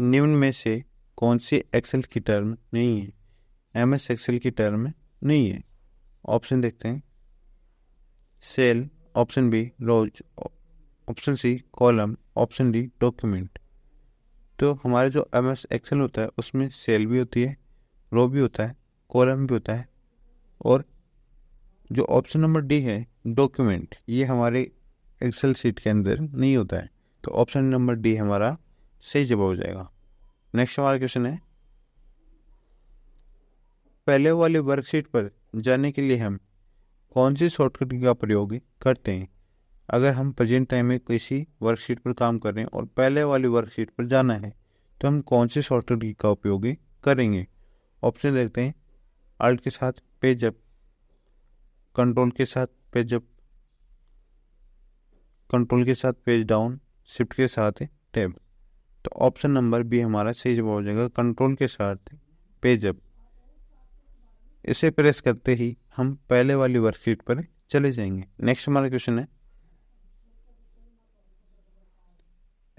निम्न में से कौन सी एक्सेल की टर्म नहीं है एम एस एक्सेल की टर्म नहीं है ऑप्शन देखते हैं cell option B rows option C column option D document तो हमारे जो एम एस एक्सेल होता है उसमें सेल भी होती है रो भी होता है कॉलम भी होता है और जो ऑप्शन नंबर डी है डॉक्यूमेंट ये हमारे एक्सेल सीट के अंदर नहीं होता है तो ऑप्शन नंबर डी हमारा सही जवाब हो जाएगा नेक्स्ट हमारा क्वेश्चन है पहले वाले वर्कशीट पर जाने के लिए हम कौन सी शॉर्टकट का प्रयोग करते हैं अगर हम प्रेजेंट टाइम में किसी वर्कशीट पर काम कर रहे हैं और पहले वाली वर्कशीट पर जाना है तो हम कौन से शॉर्टकट का उपयोग करेंगे ऑप्शन देखते हैं अल्ट के साथ पेजअप कंट्रोल के साथ अप कंट्रोल के साथ पेज डाउन शिफ्ट के साथ टैब तो ऑप्शन नंबर बी हमारा सही जवाब हो जाएगा कंट्रोल के साथ पेजअप इसे प्रेस करते ही हम पहले वाली वर्कशीट पर चले जाएंगे नेक्स्ट हमारा क्वेश्चन है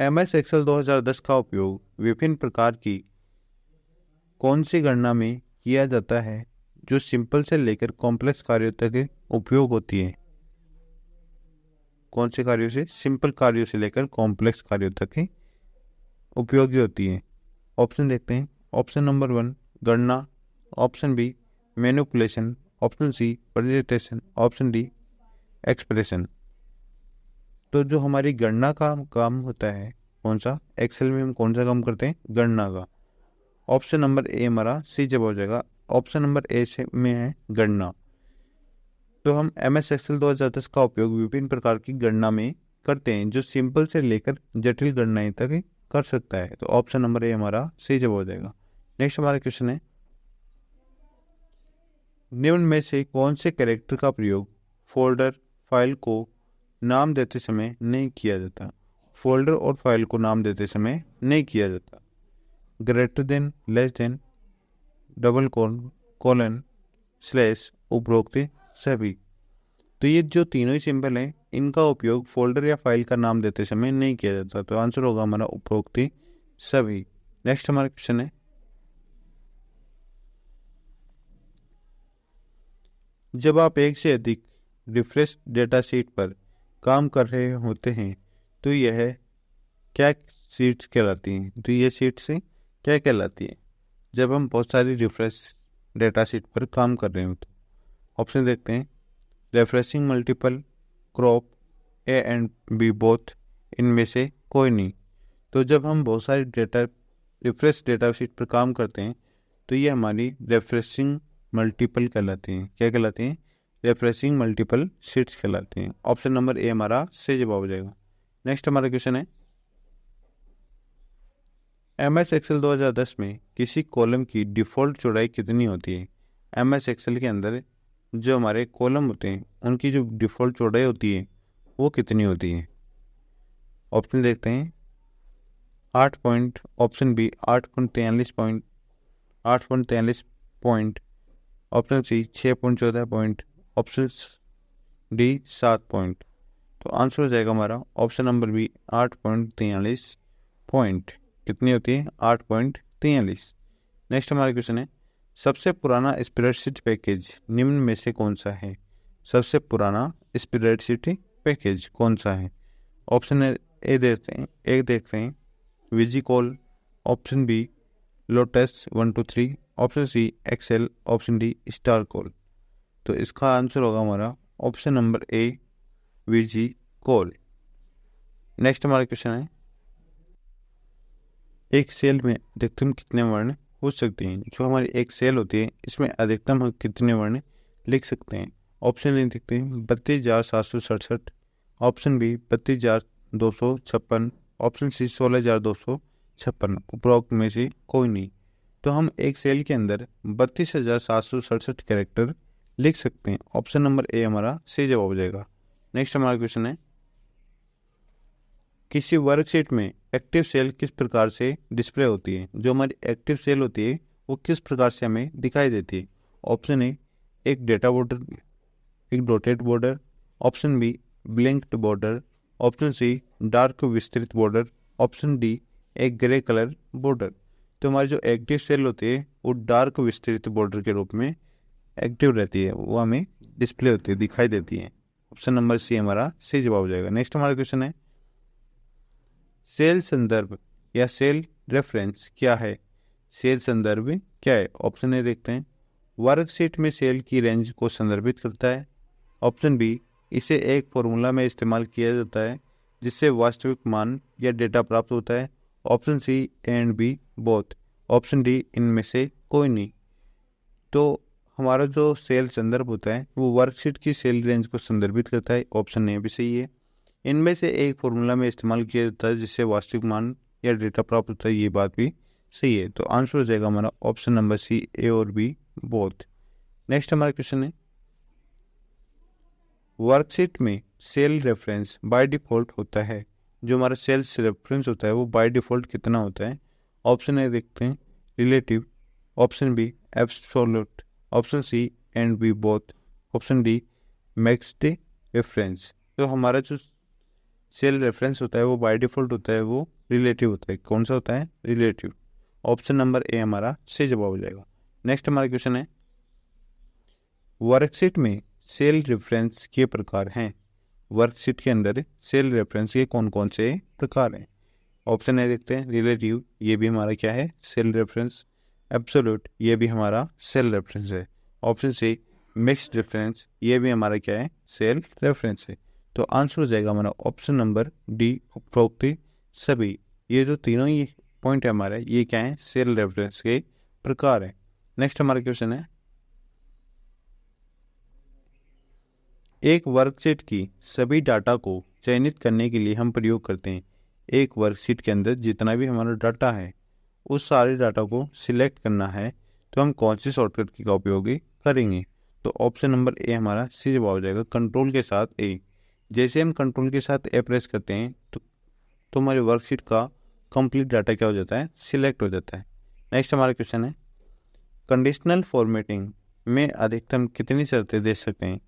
एम एस एक्सएल दो का उपयोग विभिन्न प्रकार की कौन सी गणना में किया जाता है जो सिंपल से लेकर कॉम्प्लेक्स कार्यों तक उपयोग होती है कौन से कार्यों से सिंपल कार्यों से लेकर कॉम्प्लेक्स कार्यों तक उपयोगी होती है ऑप्शन देखते हैं ऑप्शन नंबर वन गणना option B manipulation option C presentation option D expression तो जो हमारी गणना का काम होता है कौन सा एक्सेल में हम कौन सा काम करते हैं गणना का ऑप्शन नंबर ए हमारा सी जब हो जाएगा ऑप्शन नंबर ए से में है गणना तो हम एम एस एक्सेल दो हज़ार दस का उपयोग विभिन्न प्रकार की गणना में करते हैं जो सिंपल से लेकर जटिल गणनाएं तक कर सकता है तो ऑप्शन नंबर ए हमारा सी जब हो जाएगा नेक्स्ट हमारा क्वेश्चन है निम्न में से कौन से कैरेक्टर का प्रयोग फोल्डर फाइल को नाम देते समय नहीं किया जाता फोल्डर और फाइल को नाम देते समय नहीं किया जाता greater than less than double con colon slash उपरोक्त सभी तो ये जो तीनों ही सिंपल हैं इनका उपयोग फोल्डर या फाइल का नाम देते समय नहीं किया जाता तो आंसर होगा हमारा उपरोक्ति सभी नेक्स्ट हमारा क्वेश्चन है जब आप एक से अधिक रिफ्रेश डेटा शीट पर काम कर रहे होते हैं तो यह क्या सीट्स कहलाती हैं तो यह सीट्स क्या कहलाती हैं जब हम बहुत सारी रिफ्रेश डेटा शीट पर काम कर रहे होते हैं ऑप्शन देखते हैं refreshing multiple crop A and B both इनमें से कोई नहीं तो जब हम बहुत सारे डेटा रिफ्रेश डेटा शीट पर काम करते हैं तो ये हमारी रेफ्रेशिंग मल्टीपल कहलाती हैं क्या कहलाती हैं रेफ्रेशिंग मल्टीपल शीट्स कहलाती हैं ऑप्शन नंबर ए हमारा सही जवाब हो जाएगा नेक्स्ट हमारा क्वेश्चन है एम एस एक्सेल दो में किसी कॉलम की डिफ़ॉल्ट चौड़ाई कितनी होती है एम एस एक्सेल के अंदर जो हमारे कॉलम होते हैं उनकी जो डिफ़ॉल्ट चौड़ाई होती है वो कितनी होती है ऑप्शन देखते हैं आठ पॉइंट ऑप्शन बी आठ पॉइंट तैयलीस पॉइंट आठ पॉइंट तैयलीस पॉइंट ऑप्शन सी छः पॉइंट चौदह पॉइंट ऑप्शन डी सात पॉइंट तो आंसर हो जाएगा हमारा ऑप्शन नंबर बी आठ पॉइंट तैयलीस पॉइंट कितनी होती है आठ पॉइंट तैयलीस नेक्स्ट हमारा क्वेश्चन है सबसे पुराना स्प्रेडशीट पैकेज निम्न में से कौन सा है सबसे पुराना स्प्रेडशीट पैकेज कौन सा है ऑप्शन ए देखते हैं एक देखते हैं VisiCalc option B Lotus one two three option C Excel option D star calc तो इसका आंसर होगा हमारा option number A VisiCalc next हमारा क्वेश्चन है एक सेल में अधिकतम कितने वर्ण हो सकते हैं जो हमारी एक सेल होती है इसमें अधिकतम हम कितने वर्ण लिख सकते हैं ऑप्शन ए देखते हैं बत्तीस हजार सात सौ सड़सठ ऑप्शन बी बत्तीस हजार दो सौ छप्पन ऑप्शन सी सोलह हजार दो सौ छप्पन उपरोक्त में से कोई नहीं तो हम एक सेल के अंदर बत्तीस हजार सात सौ सड़सठ कैरेक्टर लिख सकते हैं ऑप्शन नंबर ए हमारा सही जवाब हो जाएगा नेक्स्ट हमारा क्वेश्चन है किसी वर्कशीट में एक्टिव सेल किस प्रकार से डिस्प्ले होती है जो हमारी एक्टिव सेल होती है वो किस प्रकार से हमें दिखाई देती है ऑप्शन ए एक डेटा बॉर्डर एक dotted border option B blinked border option C dark विस्तृत बॉर्डर ऑप्शन डी एक ग्रे कलर बॉर्डर तो हमारी जो एक्टिव सेल होती है वो डार्क विस्तृत बॉर्डर के रूप में एक्टिव रहती है वो हमें डिस्प्ले होती है दिखाई देती है ऑप्शन नंबर सी हमारा सी जवाब हो जाएगा नेक्स्ट हमारा क्वेश्चन है सेल संदर्भ या सेल रेफरेंस क्या है सेल संदर्भ क्या है ऑप्शन ए देखते हैं वर्कशीट में सेल की रेंज को संदर्भित करता है ऑप्शन बी इसे एक फॉर्मूला में इस्तेमाल किया जाता है जिससे वास्तविक मान या डेटा प्राप्त होता है option C and B both option D इनमें से कोई नहीं तो हमारा जो सेल संदर्भ होता है वो वर्कशीट की सेल रेंज को संदर्भित करता है ऑप्शन ए भी सही है इनमें से एक फॉर्मूला में इस्तेमाल किया जाता है जिससे वास्तविक मान या डेटा प्राप्त होता है ये बात भी सही है तो आंसर हो जाएगा हमारा ऑप्शन नंबर सी ए और बी बोथ नेक्स्ट हमारा क्वेश्चन है वर्कशीट में सेल रेफरेंस बाय डिफ़ॉल्ट होता है जो हमारा सेल्स रेफरेंस होता है वो बाय डिफ़ॉल्ट कितना होता है ऑप्शन ए देखते हैं relative option B absolute option C and B both option D mixed reference तो हमारा जो सेल रेफरेंस होता है वो बाय डिफ़ॉल्ट होता है वो रिलेटिव होता है कौन सा होता है रिलेटिव ऑप्शन नंबर ए हमारा सही जवाब हो जाएगा नेक्स्ट हमारा क्वेश्चन है वर्कशीट में सेल रेफरेंस के प्रकार हैं वर्कशीट के अंदर सेल रेफरेंस के कौन कौन से प्रकार हैं ऑप्शन है देखते हैं रिलेटिव ये भी हमारा क्या है सेल रेफरेंस एब्सोल्यूट ये भी हमारा सेल रेफरेंस है ऑप्शन सी मिक्स रेफरेंस ये भी हमारा क्या है सेल रेफरेंस है तो आंसर हो जाएगा हमारा ऑप्शन नंबर डी उपभोक्ति सभी ये जो तीनों ही पॉइंट है हमारे ये क्या है सेल रेफरेंस के प्रकार है नेक्स्ट हमारा क्वेश्चन है एक वर्कशीट की सभी डाटा को चयनित करने के लिए हम प्रयोग करते हैं एक वर्कशीट के अंदर जितना भी हमारा डाटा है उस सारे डाटा को सिलेक्ट करना है तो हम कौन सी शॉर्टकट की का उपयोग करेंगे तो ऑप्शन नंबर ए हमारा सी जवाब हो जाएगा कंट्रोल के साथ ए जैसे हम कंट्रोल के साथ एप्रेस करते हैं तो तो हमारी वर्कशीट का कंप्लीट डाटा क्या हो जाता है सिलेक्ट हो जाता है नेक्स्ट हमारा क्वेश्चन है कंडीशनल फॉर्मेटिंग में अधिकतम कितनी शर्तें दे सकते हैं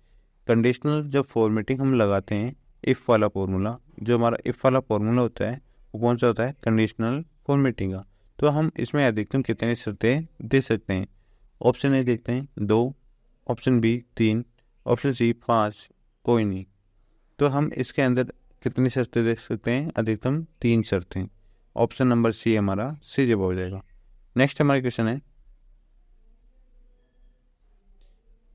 कंडीशनल जब फॉर्मेटिंग हम लगाते हैं इफ़ वाला फॉर्मूला जो हमारा इफ़ वाला फॉर्मूला होता है वो कौन सा होता है कंडीशनल फॉर्मेटिंग का तो हम इसमें अधिकतम कितनी शर्तें दे सकते हैं ऑप्शन ए देखते हैं दो ऑप्शन बी तीन ऑप्शन सी पाँच कोई नहीं तो हम इसके अंदर कितनी शर्तें देख सकते हैं अधिकतम तीन शर्तें ऑप्शन नंबर सी हमारा सी जब हो जाएगा नेक्स्ट हमारा क्वेश्चन है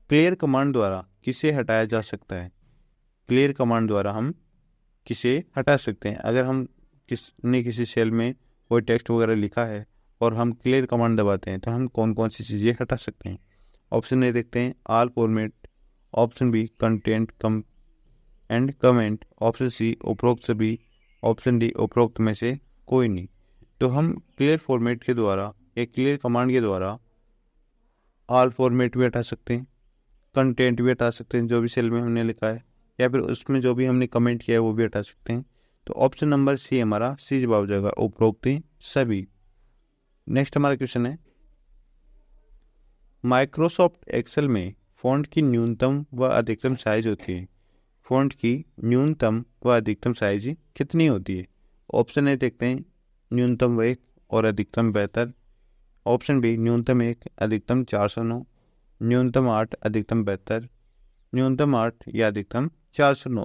क्लियर कमांड द्वारा किसे हटाया जा सकता है क्लियर कमांड द्वारा हम किसे हटा सकते हैं अगर हम किस ने किसी सेल में कोई टेक्स्ट वगैरह लिखा है और हम क्लियर कमांड दबाते हैं तो हम कौन कौन सी चीज़ें हटा सकते हैं ऑप्शन ए देखते हैं all format option B content cum and comment option C उपरोक्त सभी ऑप्शन डी उपरोक्त में से कोई नहीं तो हम क्लियर फॉर्मेट के द्वारा एक क्लियर कमांड के द्वारा आल फॉर्मेट भी हटा सकते हैं कंटेंट भी हटा सकते हैं जो भी सेल में हमने लिखा है या फिर उसमें जो भी हमने कमेंट किया है वो भी हटा सकते हैं तो ऑप्शन नंबर सी हमारा सी जवाब जाएगा उपरोक्त सभी नेक्स्ट हमारा क्वेश्चन है माइक्रोसॉफ्ट एक्सेल में फ़ॉन्ट की न्यूनतम व अधिकतम साइज होती है फ़ॉन्ट की न्यूनतम व अधिकतम साइज कितनी होती है ऑप्शन ए देखते हैं न्यूनतम व एक और अधिकतम बेहतर ऑप्शन बी न्यूनतम एक अधिकतम चार सौ नौ न्यूनतम आठ अधिकतम बेहतर न्यूनतम आठ या अधिकतम चार सौ नौ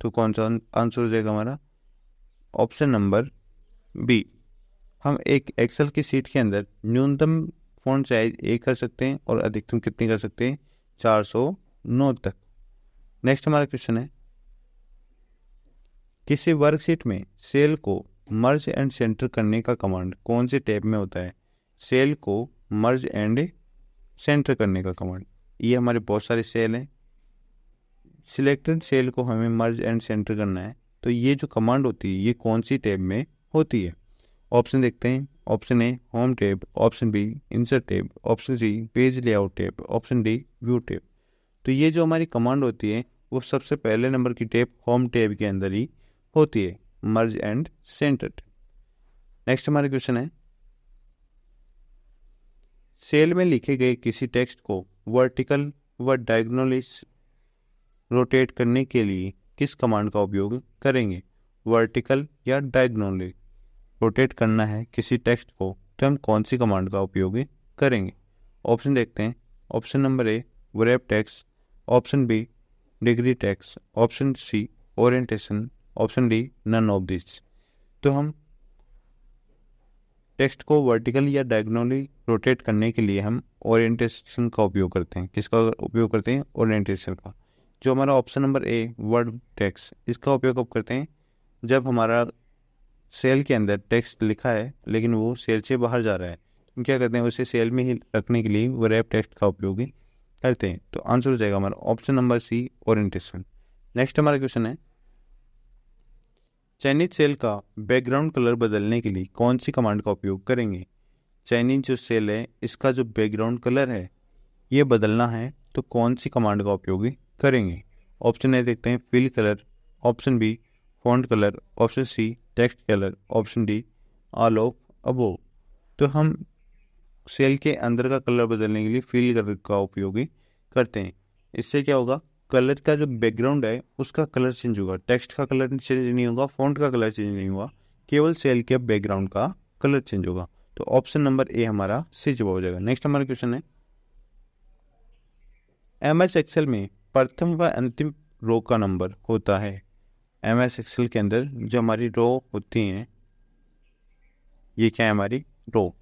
तो कौन सा आंसर हो जाएगा हमारा ऑप्शन नंबर बी हम एक एक्सेल की सीट के अंदर न्यूनतम फ़ॉन्ट साइज एक कर सकते हैं और अधिकतम कितनी कर सकते हैं चार सौ नौ तक नेक्स्ट हमारा क्वेश्चन है किसी वर्कशीट में सेल को मर्ज एंड सेंटर करने का कमांड कौन से टैब में होता है सेल को मर्ज एंड सेंटर करने का कमांड ये हमारे बहुत सारे सेल हैं सिलेक्टेड सेल को हमें मर्ज एंड सेंटर करना है तो ये जो कमांड होती है ये कौन सी टैब में होती है ऑप्शन देखते हैं option A home tab option B insert tab option C page layout tab option D view tab तो ये जो हमारी कमांड होती है वो सबसे पहले नंबर की टेप होम टेप के अंदर ही होती है मर्ज एंड सेंटर्ड नेक्स्ट हमारा क्वेश्चन है सेल में लिखे गए किसी टेक्स्ट को वर्टिकल व डायगोनलिस रोटेट करने के लिए किस कमांड का उपयोग करेंगे वर्टिकल या डायगोनली रोटेट करना है किसी टेक्स्ट को तो हम कौन सी कमांड का उपयोग करेंगे ऑप्शन देखते हैं option number A wrap text option B degree tax option C orientation option D none of this तो हम टेक्स्ट को वर्टिकल या डायगोनली रोटेट करने के लिए हम ओरिएंटेशन का उपयोग करते हैं किसका उपयोग करते हैं ओरिएंटेशन का जो हमारा option number A word tax इसका उपयोग कब करते हैं जब हमारा सेल के अंदर टेक्स्ट लिखा है लेकिन वो सेल से बाहर जा रहा है तो हम क्या करते हैं उसे सेल में ही रखने के लिए वो रैप टेक्स्ट का उपयोग करते हैं तो आंसर हो जाएगा हमारा option number C orientation next हमारा क्वेश्चन है चयनित सेल का बैकग्राउंड कलर बदलने के लिए कौन सी कमांड का उपयोग करेंगे चयनित जो सेल है इसका जो बैकग्राउंड कलर है ये बदलना है तो कौन सी कमांड का उपयोग करेंगे ऑप्शन ए देखते हैं fill colour option B font colour option C text colour option D all of above तो हम सेल के अंदर का कलर बदलने के लिए फील कलर का उपयोग करते हैं इससे क्या होगा कलर का जो बैकग्राउंड है उसका कलर चेंज होगा टेक्स्ट का कलर चेंज नहीं होगा फॉन्ट का कलर चेंज नहीं होगा केवल सेल के बैकग्राउंड का कलर चेंज होगा तो ऑप्शन नंबर ए हमारा सी जवाब हो जाएगा नेक्स्ट हमारा क्वेश्चन है एम एस एक्सेल में प्रथम व अंतिम रो का नंबर होता है एम एस एक्सेल के अंदर जो हमारी रो होती हैं ये क्या है हमारी रो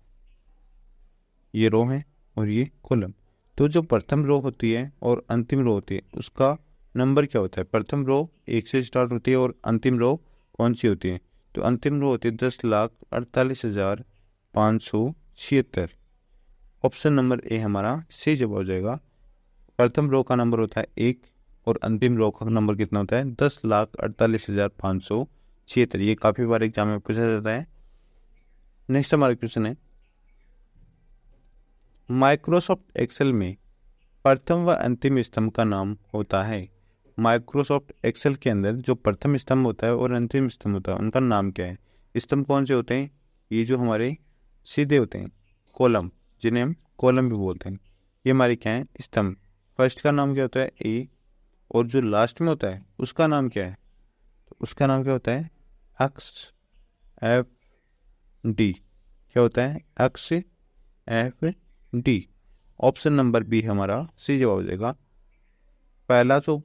ये रो हैं और ये कॉलम तो जो प्रथम रो होती है और अंतिम रो होती है उसका नंबर क्या होता है प्रथम रो एक से स्टार्ट होती है और अंतिम रो कौन सी होती है तो अंतिम रो होती है दस लाख अड़तालीस हज़ार पाँच सौ छिहत्तर ऑप्शन नंबर ए हमारा सही जवाब हो जाएगा प्रथम रो का नंबर होता है एक और अंतिम रो का नंबर कितना होता है दस लाख अड़तालीस हज़ार पाँच सौ छिहत्तर ये काफ़ी बार एग्जाम में पूछा जाता है नेक्स्ट हमारा क्वेश्चन है माइक्रोसॉफ्ट एक्सेल में प्रथम व अंतिम स्तंभ का नाम होता है माइक्रोसॉफ्ट एक्सेल के अंदर जो प्रथम स्तंभ होता है और अंतिम स्तंभ होता है उनका नाम क्या है स्तंभ कौन से होते हैं ये जो हमारे सीधे होते हैं कॉलम जिन्हें हम कॉलम भी बोलते हैं ये हमारे क्या है स्तंभ फर्स्ट का नाम क्या होता है ए और जो लास्ट में होता है उसका नाम क्या है तो उसका नाम क्या होता है अक्स एफ डी क्या होता है X F D option number B हमारा सी जवाब हो जाएगा पहला जो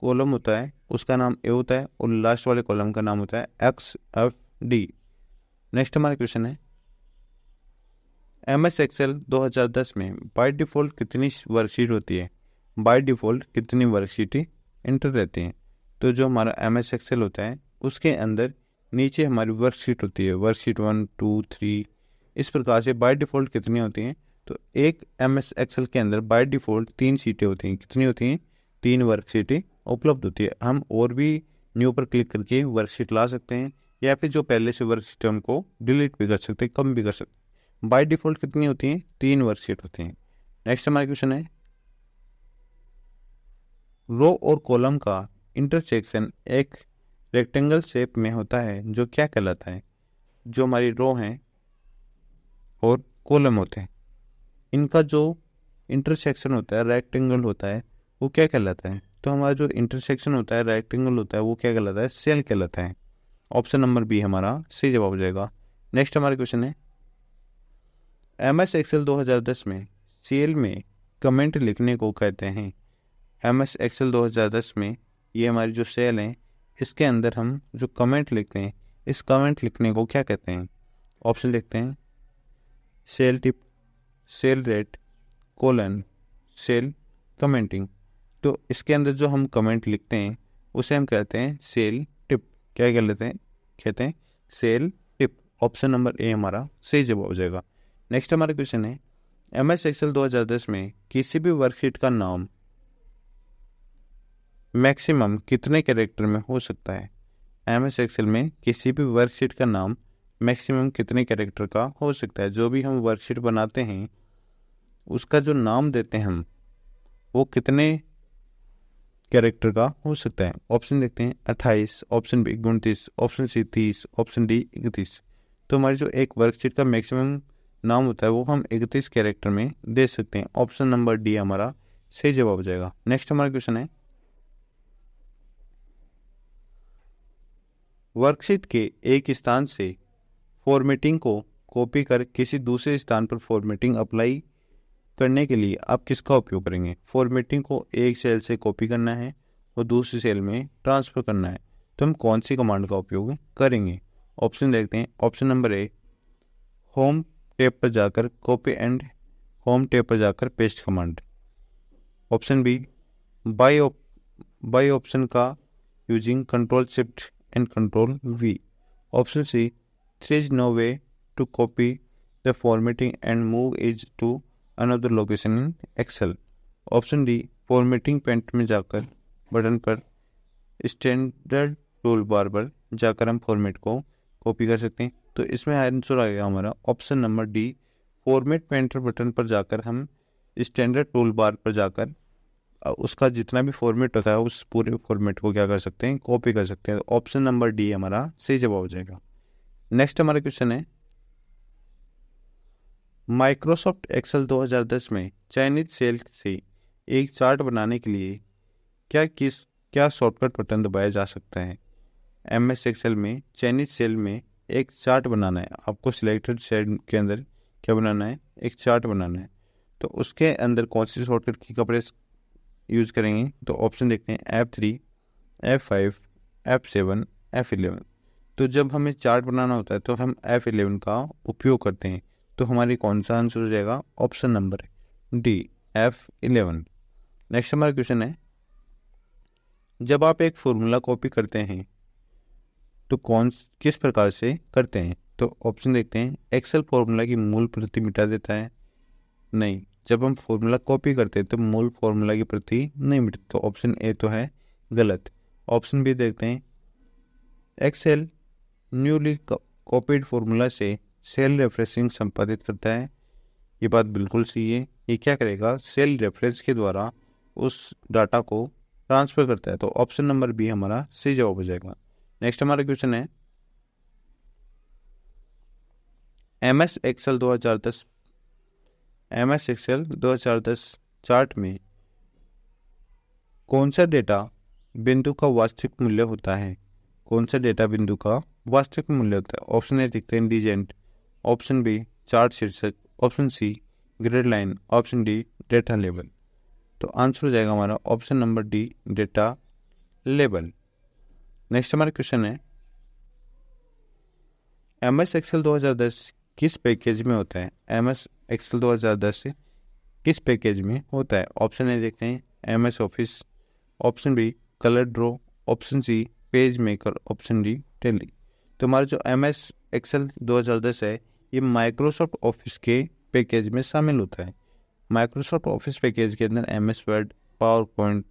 कॉलम होता है उसका नाम ए होता है और लास्ट वाले कॉलम का नाम होता है एक्स एफ डी नेक्स्ट हमारा क्वेश्चन है एम एस एक्सेल दस में बाई डिफ़ॉल्ट कितनी वर्कशीट होती है बाई डिफ़ॉल्ट कितनी वर्कशीटें इंटर रहती हैं तो जो हमारा एम एस एक्सेल होता है उसके अंदर नीचे हमारी वर्कशीट होती है वर्कशीट वन टू थ्री इस प्रकार से बाई डिफ़ॉल्ट कितनी होती हैं तो एक एम एस एक्सेल के अंदर बाय डिफ़ॉल्ट तीन सीटें होती हैं कितनी होती हैं तीन वर्कशीटें उपलब्ध होती है हम और भी न्यू पर क्लिक करके वर्कशीट ला सकते हैं या फिर जो पहले से वर्कशीट हमको डिलीट भी कर सकते हैं कम भी कर सकते हैं बाई डिफ़ॉल्ट कितनी होती हैं तीन वर्कशीट होती हैं नेक्स्ट हमारा क्वेश्चन है रो और कॉलम का इंटरसेक्शन एक रेक्टेंगल शेप में होता है जो क्या कहलाता है जो हमारी रो हैं और कॉलम होते हैं इनका जो इंटरसेक्शन होता है रेक्टेंगल होता है वो क्या कहलाता है तो हमारा जो इंटरसेक्शन होता है रेक्टेंगल होता है वो क्या कहलाता है सेल कहलाता है ऑप्शन नंबर बी हमारा सही जवाब हो जाएगा नेक्स्ट हमारा क्वेश्चन है एम एस एक्सेल दो हज़ार दस में सेल में कमेंट लिखने को कहते हैं एम एस एक्सेल दो हज़ार दस में ये हमारी जो सेल है इसके अंदर हम जो कमेंट लिखते हैं इस कमेंट लिखने को क्या कहते हैं ऑप्शन लिखते हैं cell tip cell rate colon cell commenting तो इसके अंदर जो हम कमेंट लिखते हैं उसे हम कहते हैं सेल टिप क्या कह लेते हैं कहते हैं cell tip option number A हमारा सही जवाब हो जाएगा नेक्स्ट हमारा क्वेश्चन है एम एस एक्सएल दो हज़ार दस में किसी भी वर्कशीट का नाम मैक्सिमम कितने कैरेक्टर में हो सकता है एम एस एक्सएल में किसी भी वर्कशीट का नाम मैक्सिमम कितने कैरेक्टर का हो सकता है जो भी हम वर्कशीट बनाते हैं उसका जो नाम देते हैं हम वो कितने कैरेक्टर का हो सकता है ऑप्शन देखते हैं अट्ठाईस ऑप्शन बी उनतीस ऑप्शन सी तीस ऑप्शन डी इकतीस तो हमारी जो एक वर्कशीट का मैक्सिमम नाम होता है वो हम इकतीस कैरेक्टर में दे सकते हैं ऑप्शन नंबर डी हमारा सही जवाब हो जाएगा नेक्स्ट हमारा क्वेश्चन है वर्कशीट के एक स्थान से फॉर्मेटिंग को कॉपी कर किसी दूसरे स्थान पर फॉर्मेटिंग अप्लाई करने के लिए आप किसका उपयोग करेंगे फॉर्मेटिंग को एक सेल से कॉपी करना है और दूसरी सेल में ट्रांसफ़र करना है तो हम कौन सी कमांड का उपयोग करेंगे ऑप्शन देखते हैं option number A home tab पर जाकर कॉपी एंड होम टैब पर जाकर paste command option B by by option का using control shift and control V option C There is no way to copy the formatting and move it to another location in Excel. Option D formatting paint में जाकर button पर standard tool bar पर जाकर हम format को copy कर सकते हैं तो इसमें आंसर आ गया हमारा option number D format painter button पर जाकर हम स्टैंडर्ड टूल बार पर जाकर उसका जितना भी फॉर्मेट होता है उस पूरे फॉर्मेट को क्या कर सकते हैं कॉपी कर सकते हैं ऑप्शन नंबर डी हमारा सही जवाब हो जाएगा नेक्स्ट हमारा क्वेश्चन है माइक्रोसॉफ्ट एक्सेल 2010 में चाइनीज सेल से एक चार्ट बनाने के लिए क्या किस क्या शॉर्टकट बटन दबाया जा सकता है एम एस एक्सेल में चाइनीज सेल में एक चार्ट बनाना है आपको सिलेक्टेड सेल के अंदर क्या बनाना है एक चार्ट बनाना है तो उसके अंदर कौन सी शॉर्टकट की कपड़े यूज़ करेंगे तो ऑप्शन देखते हैं F three F five F seven F eleven तो जब हमें चार्ट बनाना होता है तो हम एफ इलेवन का उपयोग करते हैं तो हमारी कौन सा आंसर हो जाएगा option number D F eleven next हमारा क्वेश्चन है जब आप एक फॉर्मूला कॉपी करते हैं तो कौन किस प्रकार से करते हैं तो ऑप्शन देखते हैं एक्सेल फॉर्मूला की मूल प्रति मिटा देता है नहीं जब हम फॉर्मूला कॉपी करते हैं तो मूल फॉर्मूला की प्रति नहीं मिटती तो ऑप्शन ए तो है गलत ऑप्शन बी देखते हैं एक्सेल न्यूली कॉपीड फॉर्मूला से सेल रेफरेंसिंग संपादित करता है ये बात बिल्कुल सही है ये क्या करेगा सेल रेफरेंस के द्वारा उस डाटा को ट्रांसफ़र करता है तो ऑप्शन नंबर बी हमारा सही जवाब हो जाएगा नेक्स्ट हमारा क्वेश्चन है एम एस एक्सएल दो हज़ार दस एम एस एक्सएल दो हज़ार दस चार्ट में कौन सा डेटा बिंदु का वास्तविक मूल्य होता है कौन सा डेटा बिंदु का वास्तविक मूल्य होता है ऑप्शन ए दिखते हैं डीजेंट ऑप्शन बी चार्ट शीर्षक option C grade line option D data label तो आंसर हो जाएगा हमारा option number D data label next हमारा क्वेश्चन है एम एस एक्सेल दस किस पैकेज में होता है एम एस एक्सेल दस किस पैकेज में होता है ऑप्शन ए देखते हैं M S office option B colour draw option C page maker option D Tally तो हमारा जो एम एस एक्सेल दो हज़ार दस है ये माइक्रोसॉफ्ट ऑफिस के पैकेज में शामिल होता है माइक्रोसॉफ्ट ऑफिस पैकेज के अंदर M S Word PowerPoint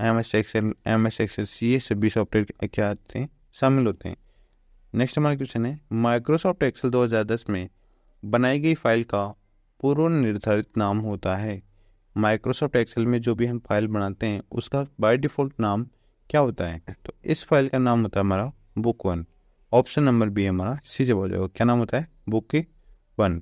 M S Excel M S Excel C ये सभी सॉफ्टवेयर क्या आते हैं शामिल होते हैं नेक्स्ट हमारा क्वेश्चन है माइक्रोसॉफ्ट एक्सेल 2010 में बनाई गई फाइल का पूर्व निर्धारित नाम होता है माइक्रोसॉफ्ट एक्सेल में जो भी हम फाइल बनाते हैं उसका बाय डिफ़ॉल्ट नाम क्या होता है तो इस फाइल का नाम होता है हमारा book one option number B हमारा सी जब हो जाएगा क्या नाम होता है बुक की वन